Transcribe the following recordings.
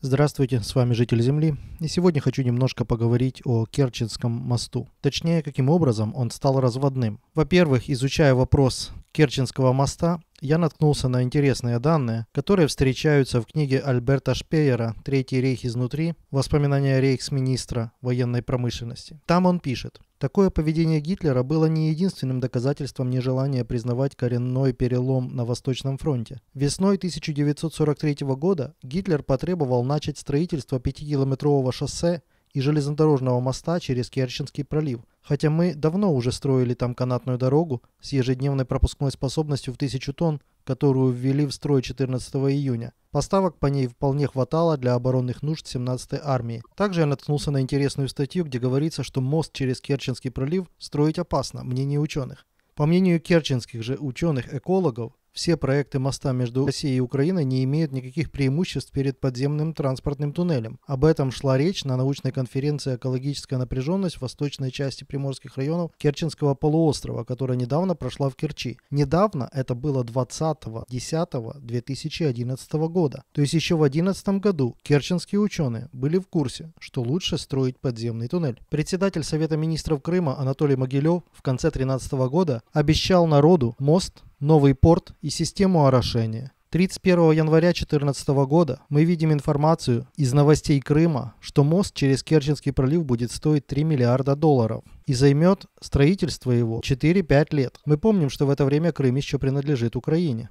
Здравствуйте, с вами житель Земли, и сегодня хочу немножко поговорить о Керченском мосту. Точнее, каким образом он стал разводным. Во-первых, изучая вопрос Керченского моста, я наткнулся на интересные данные, которые встречаются в книге Альберта Шпеера «Третий рейх изнутри. Воспоминания рейхсминистра военной промышленности». Там он пишет, Такое поведение Гитлера было не единственным доказательством нежелания признавать коренной перелом на Восточном фронте. Весной 1943 года Гитлер потребовал начать строительство пятикилометрового шоссе и железнодорожного моста через Керченский пролив, хотя мы давно уже строили там канатную дорогу с ежедневной пропускной способностью в 1000 тонн, которую ввели в строй 14 июня. Поставок по ней вполне хватало для оборонных нужд 17-й армии. Также я наткнулся на интересную статью, где говорится, что мост через Керченский пролив строить опасно, мнение ученых. По мнению керченских же ученых-экологов, все проекты моста между Россией и Украиной не имеют никаких преимуществ перед подземным транспортным туннелем. Об этом шла речь на научной конференции «Экологическая напряженность в восточной части приморских районов Керченского полуострова», которая недавно прошла в Керчи. Недавно это было 20.10.2011 года. То есть еще в 2011 году керченские ученые были в курсе, что лучше строить подземный туннель. Председатель Совета министров Крыма Анатолий Могилев в конце 2013 года обещал народу мост новый порт и систему орошения. 31 января 2014 года мы видим информацию из новостей Крыма, что мост через Керченский пролив будет стоить 3 миллиарда долларов и займет строительство его 4-5 лет. Мы помним, что в это время Крым еще принадлежит Украине.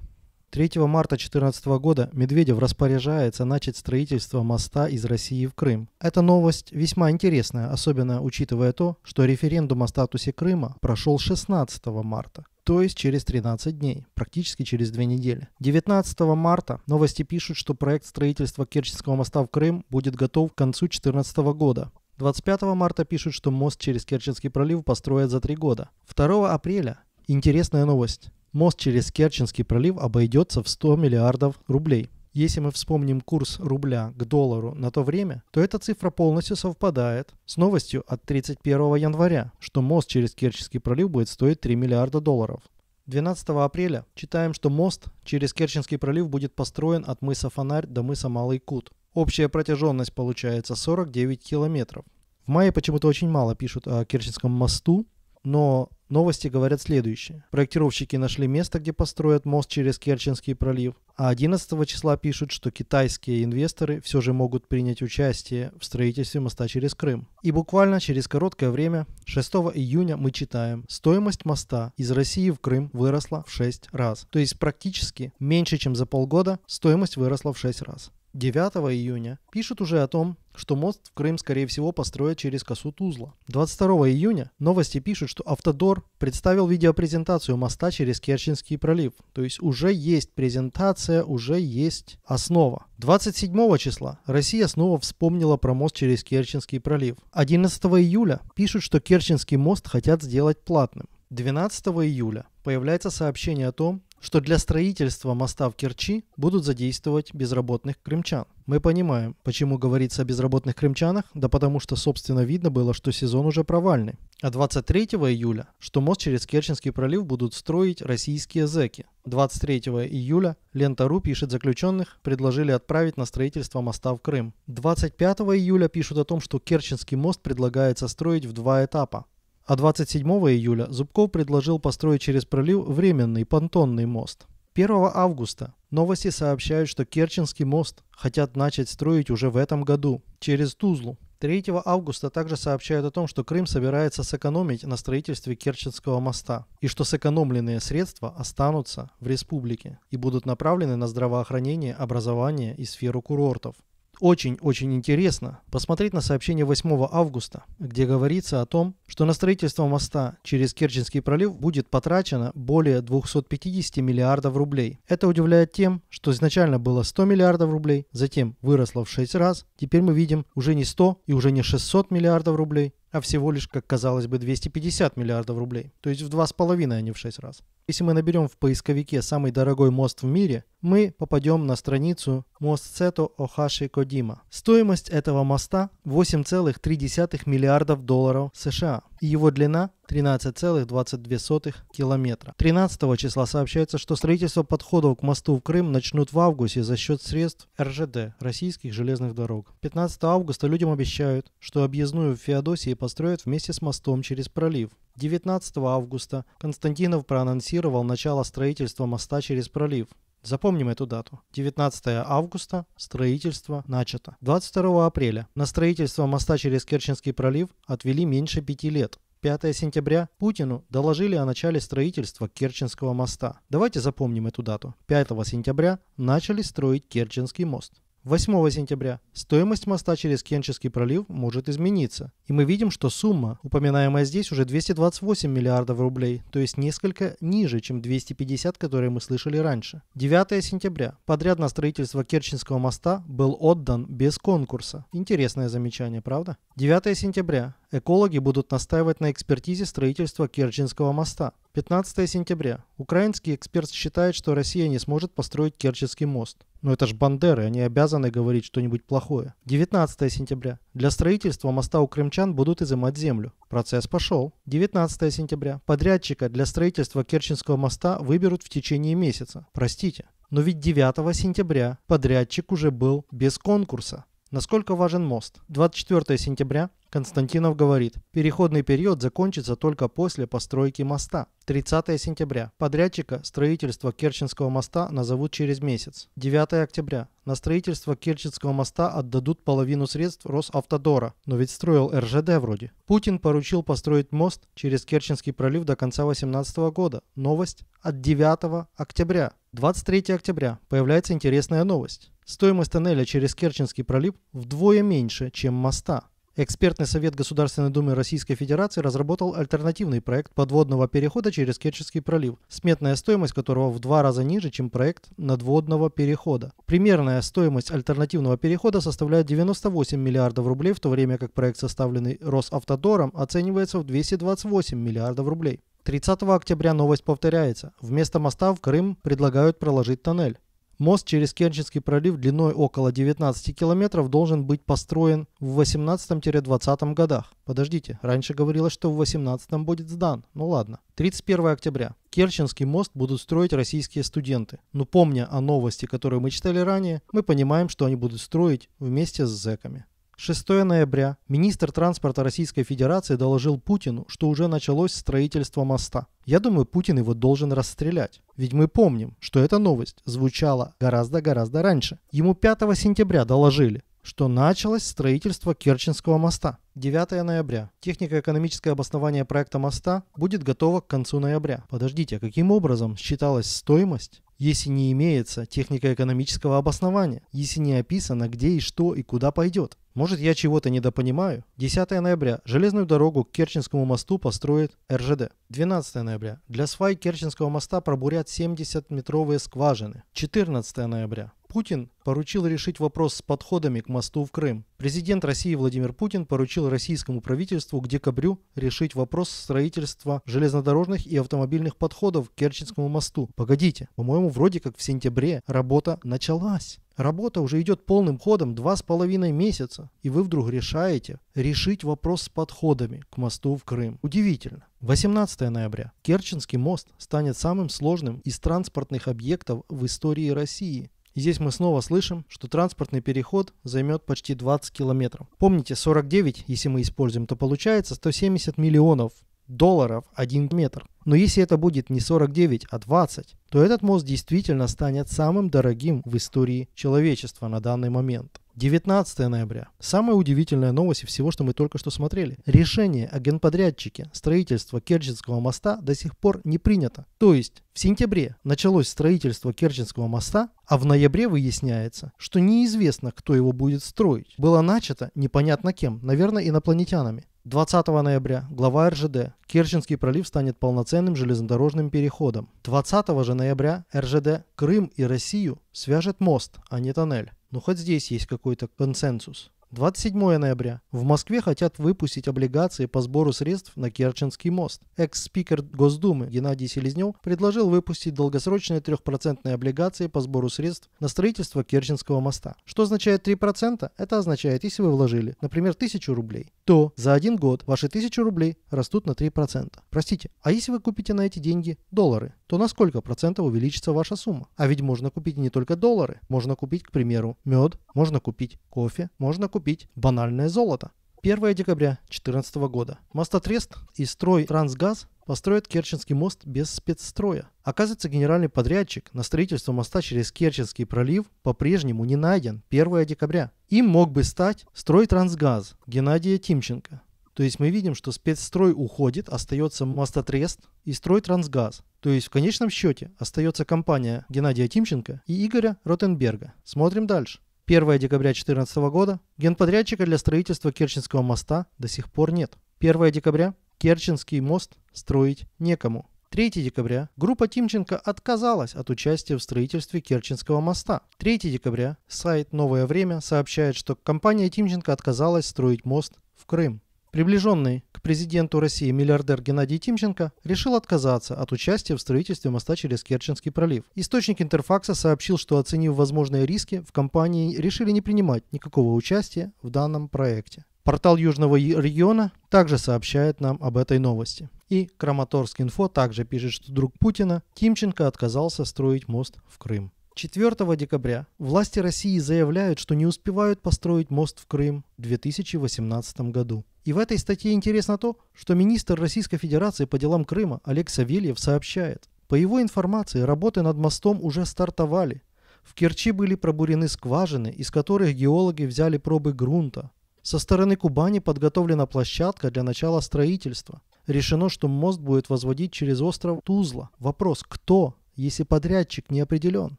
3 марта 2014 года Медведев распоряжается начать строительство моста из России в Крым. Эта новость весьма интересная, особенно учитывая то, что референдум о статусе Крыма прошел 16 марта то есть через 13 дней, практически через две недели. 19 марта новости пишут, что проект строительства Керченского моста в Крым будет готов к концу 2014 года. 25 марта пишут, что мост через Керченский пролив построят за три года. 2 апреля интересная новость. Мост через Керченский пролив обойдется в 100 миллиардов рублей. Если мы вспомним курс рубля к доллару на то время, то эта цифра полностью совпадает с новостью от 31 января, что мост через Керченский пролив будет стоить 3 миллиарда долларов. 12 апреля читаем, что мост через Керченский пролив будет построен от мыса Фонарь до мыса Малый Кут. Общая протяженность получается 49 километров. В мае почему-то очень мало пишут о Керченском мосту, но Новости говорят следующее. Проектировщики нашли место, где построят мост через Керченский пролив, а 11 числа пишут, что китайские инвесторы все же могут принять участие в строительстве моста через Крым. И буквально через короткое время, 6 июня, мы читаем, стоимость моста из России в Крым выросла в 6 раз. То есть практически меньше, чем за полгода стоимость выросла в 6 раз. 9 июня пишут уже о том, что мост в Крым, скорее всего, построят через косу Тузла. 22 июня новости пишут, что Автодор представил видеопрезентацию моста через Керченский пролив. То есть уже есть презентация, уже есть основа. 27 числа Россия снова вспомнила про мост через Керченский пролив. 11 июля пишут, что Керченский мост хотят сделать платным. 12 июля появляется сообщение о том, что для строительства моста в Керчи будут задействовать безработных крымчан. Мы понимаем, почему говорится о безработных крымчанах, да потому что, собственно, видно было, что сезон уже провальный. А 23 июля, что мост через Керченский пролив будут строить российские зэки. 23 июля Лента.ру пишет заключенных, предложили отправить на строительство моста в Крым. 25 июля пишут о том, что Керченский мост предлагается строить в два этапа. А 27 июля Зубков предложил построить через пролив временный понтонный мост. 1 августа новости сообщают, что Керченский мост хотят начать строить уже в этом году через Тузлу. 3 августа также сообщают о том, что Крым собирается сэкономить на строительстве Керченского моста и что сэкономленные средства останутся в республике и будут направлены на здравоохранение, образование и сферу курортов. Очень-очень интересно посмотреть на сообщение 8 августа, где говорится о том, что на строительство моста через Керченский пролив будет потрачено более 250 миллиардов рублей. Это удивляет тем, что изначально было 100 миллиардов рублей, затем выросло в 6 раз, теперь мы видим уже не 100 и уже не 600 миллиардов рублей, а всего лишь, как казалось бы, 250 миллиардов рублей. То есть в два 2,5, а не в шесть раз. Если мы наберем в поисковике «самый дорогой мост в мире», мы попадем на страницу «Мост Сето Охаши Кодима». Стоимость этого моста 8,3 миллиардов долларов США и его длина 13,22 километра. 13 числа сообщается, что строительство подходов к мосту в Крым начнут в августе за счет средств РЖД, российских железных дорог. 15 августа людям обещают, что объездную в Феодосии построят вместе с мостом через пролив. 19 августа Константинов проанонсировал начало строительства моста через пролив. Запомним эту дату. 19 августа строительство начато. 22 апреля на строительство моста через Керченский пролив отвели меньше пяти лет. 5 сентября Путину доложили о начале строительства Керченского моста. Давайте запомним эту дату. 5 сентября начали строить Керченский мост. 8 сентября стоимость моста через Кенческий пролив может измениться. И мы видим, что сумма, упоминаемая здесь, уже 228 миллиардов рублей, то есть несколько ниже, чем 250, которые мы слышали раньше. 9 сентября. Подряд на строительство Керченского моста был отдан без конкурса. Интересное замечание, правда? 9 сентября. Экологи будут настаивать на экспертизе строительства Керченского моста. 15 сентября. Украинский эксперт считает, что Россия не сможет построить Керченский мост. Но это ж Бандеры, они обязаны говорить что-нибудь плохое. 19 сентября. Для строительства моста у крымчан будут изымать землю. Процесс пошел. 19 сентября. Подрядчика для строительства Керченского моста выберут в течение месяца. Простите. Но ведь 9 сентября подрядчик уже был без конкурса. Насколько важен мост? 24 сентября Константинов говорит, переходный период закончится только после постройки моста. 30 сентября. Подрядчика строительства Керченского моста назовут через месяц. 9 октября. На строительство Керченского моста отдадут половину средств Росавтодора. Но ведь строил РЖД вроде. Путин поручил построить мост через Керченский пролив до конца 2018 года. Новость от 9 октября. 23 октября появляется интересная новость. Стоимость тоннеля через Керченский пролив вдвое меньше, чем моста. Экспертный совет Государственной Думы Российской Федерации разработал альтернативный проект подводного перехода через Керченский пролив, сметная стоимость которого в два раза ниже, чем проект надводного перехода. Примерная стоимость альтернативного перехода составляет 98 миллиардов рублей, в то время как проект, составленный Росавтодором, оценивается в 228 миллиардов рублей. 30 октября новость повторяется. Вместо моста в Крым предлагают проложить тоннель. Мост через Керченский пролив длиной около 19 километров должен быть построен в 18-20 годах. Подождите, раньше говорилось, что в 18 будет сдан. Ну ладно. 31 октября. Керченский мост будут строить российские студенты. Но помня о новости, которую мы читали ранее, мы понимаем, что они будут строить вместе с зэками. 6 ноября министр транспорта Российской Федерации доложил Путину, что уже началось строительство моста. Я думаю, Путин его должен расстрелять. Ведь мы помним, что эта новость звучала гораздо-гораздо раньше. Ему 5 сентября доложили, что началось строительство Керченского моста. 9 ноября. Технико-экономическое обоснование проекта моста будет готово к концу ноября. Подождите, а каким образом считалась стоимость если не имеется технико-экономического обоснования, если не описано, где и что и куда пойдет. Может, я чего-то недопонимаю? 10 ноября. Железную дорогу к Керченскому мосту построит РЖД. 12 ноября. Для свай Керченского моста пробурят 70-метровые скважины. 14 ноября. Путин поручил решить вопрос с подходами к мосту в Крым. Президент России Владимир Путин поручил российскому правительству к декабрю решить вопрос строительства железнодорожных и автомобильных подходов к Керченскому мосту. Погодите, по-моему, вроде как в сентябре работа началась. Работа уже идет полным ходом два с половиной месяца, и вы вдруг решаете решить вопрос с подходами к мосту в Крым. Удивительно. 18 ноября. Керченский мост станет самым сложным из транспортных объектов в истории России. И здесь мы снова слышим, что транспортный переход займет почти 20 километров. Помните, 49, если мы используем, то получается 170 миллионов долларов один метр. Но если это будет не 49, а 20, то этот мост действительно станет самым дорогим в истории человечества на данный момент. 19 ноября. Самая удивительная новость всего, что мы только что смотрели. Решение о генподрядчике строительства Керченского моста до сих пор не принято. То есть в сентябре началось строительство Керченского моста, а в ноябре выясняется, что неизвестно, кто его будет строить. Было начато непонятно кем, наверное, инопланетянами. 20 ноября глава РЖД Керченский пролив станет полноценным железнодорожным переходом. 20 же ноября РЖД Крым и Россию свяжет мост, а не тоннель. Но ну, хоть здесь есть какой-то консенсус. 27 ноября. В Москве хотят выпустить облигации по сбору средств на Керченский мост. Экс-спикер Госдумы Геннадий Селезнев предложил выпустить долгосрочные трехпроцентные облигации по сбору средств на строительство Керченского моста. Что означает 3%? Это означает, если вы вложили, например, 1000 рублей, то за один год ваши 1000 рублей растут на 3%. Простите, а если вы купите на эти деньги доллары, то на сколько процентов увеличится ваша сумма? А ведь можно купить не только доллары, можно купить, к примеру, мед, можно купить кофе, можно купить купить банальное золото. 1 декабря 2014 года. Мостотрест и строй Трансгаз построят Керченский мост без спецстроя. Оказывается, генеральный подрядчик на строительство моста через Керченский пролив по-прежнему не найден 1 декабря. Им мог бы стать строй Трансгаз Геннадия Тимченко. То есть мы видим, что спецстрой уходит, остается мостотрест и строй Трансгаз. То есть в конечном счете остается компания Геннадия Тимченко и Игоря Ротенберга. Смотрим дальше. 1 декабря 2014 года генподрядчика для строительства Керченского моста до сих пор нет. 1 декабря Керченский мост строить некому. 3 декабря группа Тимченко отказалась от участия в строительстве Керченского моста. 3 декабря сайт «Новое время» сообщает, что компания Тимченко отказалась строить мост в Крым. Приближенные президенту России миллиардер Геннадий Тимченко решил отказаться от участия в строительстве моста через Керченский пролив. Источник Интерфакса сообщил, что оценив возможные риски, в компании решили не принимать никакого участия в данном проекте. Портал Южного региона также сообщает нам об этой новости. И Краматорск Инфо также пишет, что друг Путина Тимченко отказался строить мост в Крым. 4 декабря власти России заявляют, что не успевают построить мост в Крым в 2018 году. И в этой статье интересно то, что министр Российской Федерации по делам Крыма Олег Савельев сообщает. По его информации, работы над мостом уже стартовали. В Керчи были пробурены скважины, из которых геологи взяли пробы грунта. Со стороны Кубани подготовлена площадка для начала строительства. Решено, что мост будет возводить через остров Тузла. Вопрос, кто, если подрядчик не определен?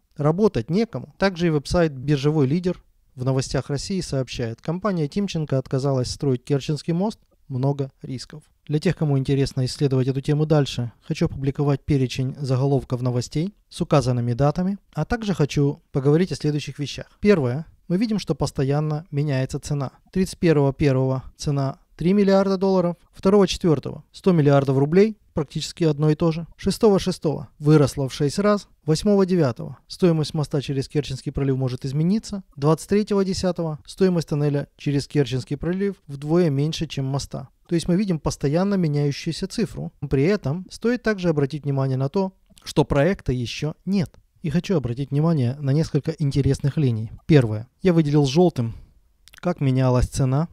Работать некому. Также и веб-сайт «Биржевой лидер» В новостях России сообщает, компания Тимченко отказалась строить Керченский мост, много рисков. Для тех, кому интересно исследовать эту тему дальше, хочу опубликовать перечень заголовков новостей с указанными датами, а также хочу поговорить о следующих вещах. Первое. Мы видим, что постоянно меняется цена. 31.1 цена 3 миллиарда долларов, 2.4 100 миллиардов рублей, практически одно и то же. 6-6 выросло в 6 раз, 8-9 стоимость моста через Керченский пролив может измениться, 23-10 стоимость тоннеля через Керченский пролив вдвое меньше, чем моста. То есть мы видим постоянно меняющуюся цифру. При этом стоит также обратить внимание на то, что проекта еще нет. И хочу обратить внимание на несколько интересных линий. Первое. Я выделил желтым, как менялась цена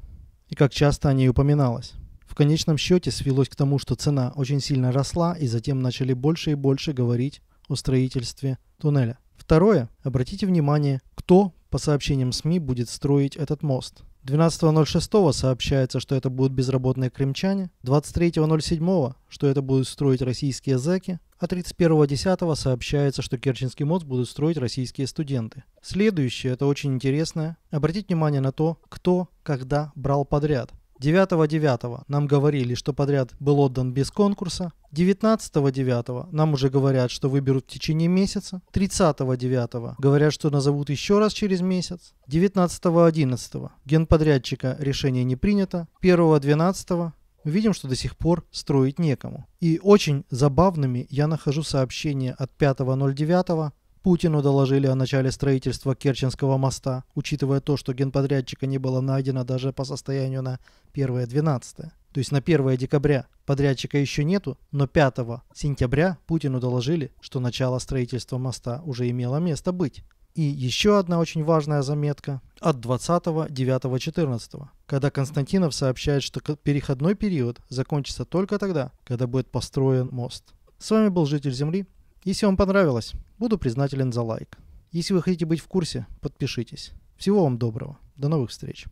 и как часто о ней упоминалось конечном счете свелось к тому, что цена очень сильно росла, и затем начали больше и больше говорить о строительстве туннеля. Второе. Обратите внимание, кто, по сообщениям СМИ, будет строить этот мост. 12.06 сообщается, что это будут безработные крымчане, 23.07, что это будут строить российские зэки, а 31.10 сообщается, что Керченский мост будут строить российские студенты. Следующее, это очень интересное, Обратите внимание на то, кто когда брал подряд. 9.9 нам говорили, что подряд был отдан без конкурса. 19.9 нам уже говорят, что выберут в течение месяца. 30.9 говорят, что назовут еще раз через месяц. 19.11 генподрядчика решение не принято. 1.12 мы видим, что до сих пор строить некому. И очень забавными я нахожу сообщения от 5.09 Путину доложили о начале строительства Керченского моста, учитывая то, что генподрядчика не было найдено даже по состоянию на 1-12. То есть на 1 декабря подрядчика еще нету, но 5 сентября Путину доложили, что начало строительства моста уже имело место быть. И еще одна очень важная заметка от 20.09.14, когда Константинов сообщает, что переходной период закончится только тогда, когда будет построен мост. С вами был житель Земли если вам понравилось, буду признателен за лайк. Если вы хотите быть в курсе, подпишитесь. Всего вам доброго. До новых встреч.